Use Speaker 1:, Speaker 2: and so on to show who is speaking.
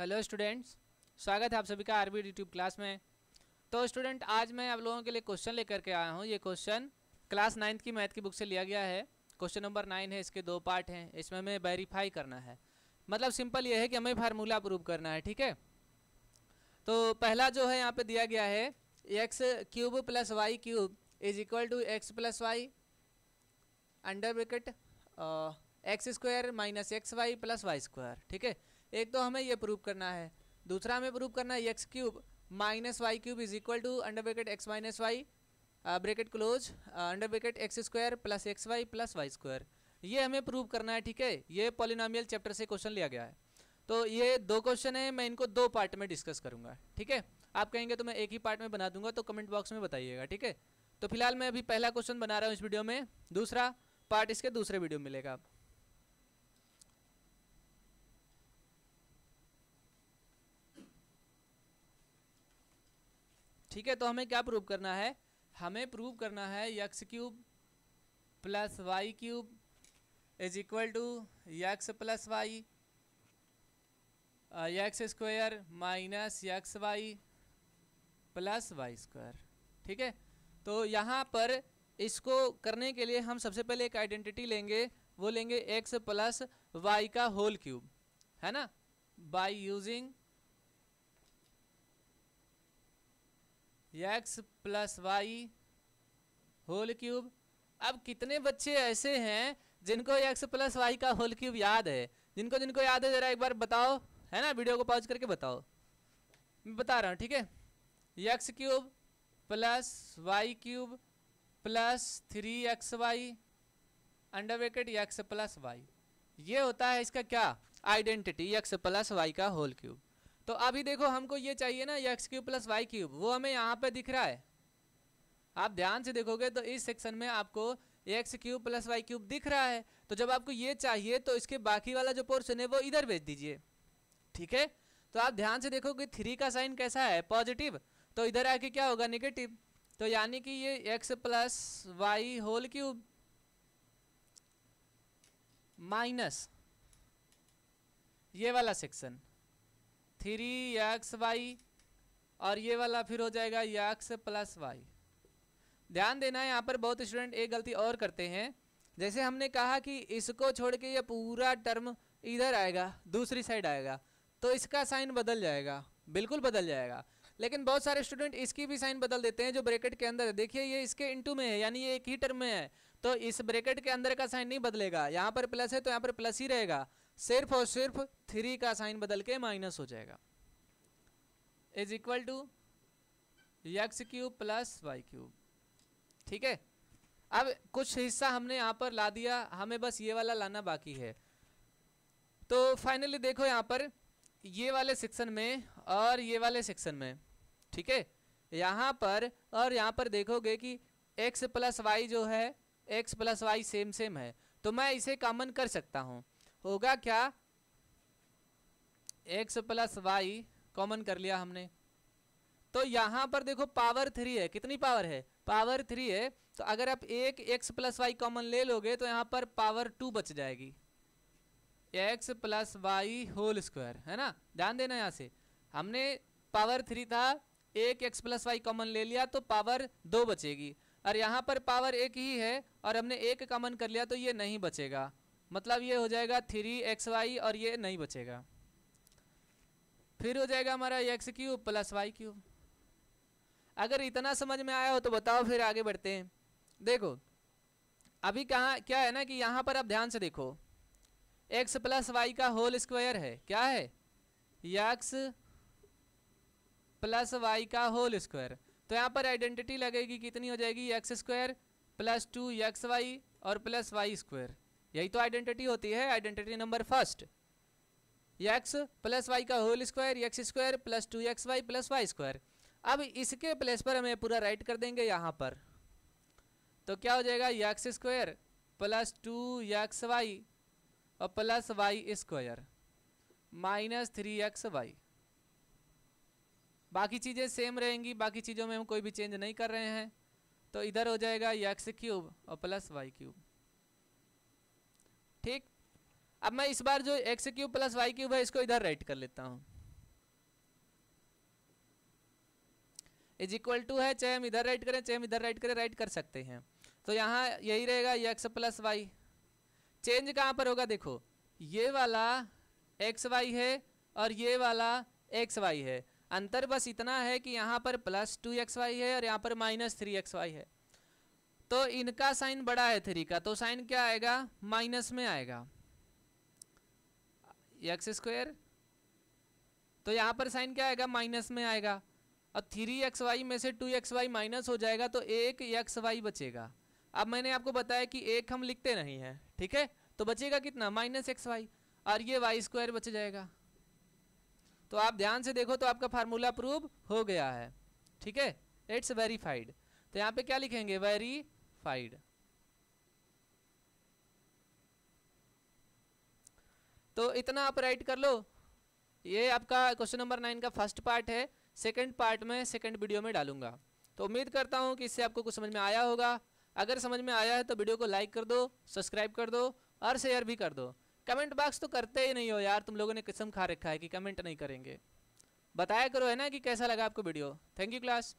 Speaker 1: hello students स्वागत है आप सभी का आरबी यूट्यूब क्लास में तो स्टूडेंट आज मैं आप लोगों के लिए क्वेश्चन लेकर के आया हूँ ये क्वेश्चन क्लास नाइन्थ की मैथ की बुक से लिया गया है क्वेश्चन नंबर नाइन है इसके दो पार्ट हैं इसमें हमें वेरीफाई करना है मतलब सिंपल ये है कि हमें फार्मूला प्रूव करना है ठीक है तो पहला जो है यहाँ पर दिया गया है x cube plus y cube is equal to x plus y under bracket x square minus x y plus y square ठीक है एक तो हमें ये प्रूव करना है दूसरा हमें प्रूव करना है x cube minus y cube is equal to under bracket x minus y bracket close under bracket x square plus x y plus y square ये हमें प्रूव करना है ठीक है ये पॉलिनामियल चैप्टर से क्वेश्चन लिया गया है तो ये दो क्वेश्चन है मैं इनको दो पार्ट में डिस्कस करूंगा ठीक है आप कहेंगे तो मैं एक ही पार्ट में बना दूंगा तो कमेंट बॉक्स में बताइएगा ठीक है तो फिलहाल मैं अभी पहला क्वेश्चन बना रहा हूँ इस वीडियो में दूसरा पार्ट इसके दूसरे वीडियो में मिलेगा ठीक है तो हमें क्या प्रूव करना है हमें प्रूव करना है x cube plus y cube is equal to x plus y x square minus x y plus y square ठीक है तो यहाँ पर इसको करने के लिए हम सबसे पहले एक आइडेंटिटी लेंगे वो लेंगे एक्स प्लस वाई का होल क्यूब है ना by using x plus y whole cube अब कितने बच्चे ऐसे हैं जिनको एक्स प्लस वाई का होल क्यूब याद है जिनको जिनको याद है ज़रा एक बार बताओ है ना वीडियो को पॉज करके बताओ मैं बता रहा हूँ ठीक है x cube plus y cube plus three x y under bracket x plus y ये होता है इसका क्या आइडेंटिटी एक्स प्लस वाई का होल क्यूब तो अभी देखो हमको ये चाहिए ना x cube plus y cube वो हमें यहाँ पे दिख रहा है आप ध्यान से देखोगे तो इस सेक्शन में आपको x cube plus y cube दिख रहा है तो जब आपको ये चाहिए तो इसके बाकी वाला जो पोर्शन है वो इधर भेज दीजिए ठीक है तो आप ध्यान से देखो कि थ्री का साइन कैसा है पॉजिटिव तो इधर आके क्या होगा निगेटिव तो यानी कि ये x plus y whole cube minus ये वाला सेक्शन थ्री एक्स वाई और ये वाला फिर हो जाएगा यक्स प्लस वाई ध्यान देना है यहाँ पर बहुत स्टूडेंट एक गलती और करते हैं जैसे हमने कहा कि इसको छोड़ के ये पूरा टर्म इधर आएगा दूसरी साइड आएगा तो इसका साइन बदल जाएगा बिल्कुल बदल जाएगा लेकिन बहुत सारे स्टूडेंट इसकी भी साइन बदल देते हैं जो ब्रैकेट के अंदर है देखिए ये इसके इंटू में है यानी ये एक ही टर्म में है तो इस ब्रैकेट के अंदर का साइन नहीं बदलेगा यहाँ पर प्लस है तो यहाँ पर प्लस ही रहेगा सिर्फ और सिर्फ थ्री का साइन बदल के माइनस हो जाएगा is equal to x cube plus y cube ठीक है अब कुछ हिस्सा हमने यहाँ पर ला दिया हमें बस ये वाला लाना बाकी है तो फाइनली देखो यहाँ पर ये वाले सेक्शन में और ये वाले सेक्शन में ठीक है यहाँ पर और यहाँ पर देखोगे कि x प्लस वाई जो है x plus y same same है तो मैं इसे कॉमन कर सकता हूँ होगा क्या एक्स प्लस वाई कॉमन कर लिया हमने तो यहाँ पर देखो पावर थ्री है कितनी पावर है पावर थ्री है तो अगर आप एक एक्स प्लस वाई कॉमन ले लोगे तो यहाँ पर पावर टू बच जाएगी x plus y whole square है ना ध्यान देना यहाँ से हमने पावर थ्री था एक एक्स प्लस वाई कॉमन ले लिया तो पावर दो बचेगी और यहाँ पर पावर एक ही है और हमने एक कॉमन कर लिया तो ये नहीं बचेगा मतलब ये हो जाएगा थ्री एक्स वाई और ये नहीं बचेगा फिर हो जाएगा हमारा x cube plus y cube अगर इतना समझ में आया हो तो बताओ फिर आगे बढ़ते हैं देखो अभी कहाँ क्या है ना कि यहाँ पर आप ध्यान से देखो एक्स प्लस वाई का होल स्क्वायर है क्या है यक्स प्लस वाई का होल स्क्वायर तो यहाँ पर आइडेंटिटी लगेगी कितनी हो जाएगी x square plus two x y और प्लस वाई स्क्वायर यही तो आइडेंटिटी होती है identity number first x plus y का whole square x square plus two x y plus y square अब इसके प्लेस पर हमें पूरा राइट कर देंगे यहाँ पर तो क्या हो जाएगा x square plus two x y और plus y square minus three x y बाकी चीज़ें सेम रहेंगी बाकी चीज़ों में हम कोई भी चेंज नहीं कर रहे हैं तो इधर हो जाएगा एक्स क्यूब और प्लस वाई क्यूब ठीक अब मैं इस बार जो x cube plus y cube है इसको इधर राइट कर लेता हूं इज इक्वल टू है चाहे हम इधर राइट करें चाहे हम इधर राइट करें राइट कर सकते हैं तो यहाँ यही रहेगा एक्स प्लस वाई चेंज कहां पर होगा देखो ये वाला एक्स वाई है और ये वाला एक्स वाई है अंतर बस इतना है कि यहाँ पर प्लस टू एक्स वाई है और यहाँ पर माइनस थ्री एक्स वाई है तो इनका साइन बड़ा है थ्री का तो साइन क्या आएगा माइनस में आएगा एक्स स्क्वायर तो यहाँ पर साइन क्या आएगा माइनस में आएगा और थ्री एक्स वाई में से टू एक्स वाई माइनस हो जाएगा तो एक एक्स वाई बचेगा अब मैंने आपको बताया कि एक हम लिखते नहीं हैं ठीक है तो बचेगा कितना माइनस एक्स वाई और ये वाई स्क्वायर बच जाएगा तो आप ध्यान से देखो तो आपका फार्मूला प्रूव हो गया है ठीक है इट्स वेरीफाइड तो यहाँ पे क्या लिखेंगे वेरी फाइड तो इतना आप राइट कर लो ये आपका क्वेश्चन नंबर नाइन का फर्स्ट पार्ट है सेकंड पार्ट में सेकंड वीडियो में डालूंगा तो उम्मीद करता हूँ कि इससे आपको कुछ समझ में आया होगा अगर समझ में आया है तो वीडियो को लाइक कर दो सब्सक्राइब कर दो और शेयर भी कर दो कमेंट बॉक्स तो करते ही नहीं हो यार तुम लोगों ने किस्म खा रखा है कि कमेंट नहीं करेंगे बताया करो है ना कि कैसा लगा आपको वीडियो थैंक यू क्लास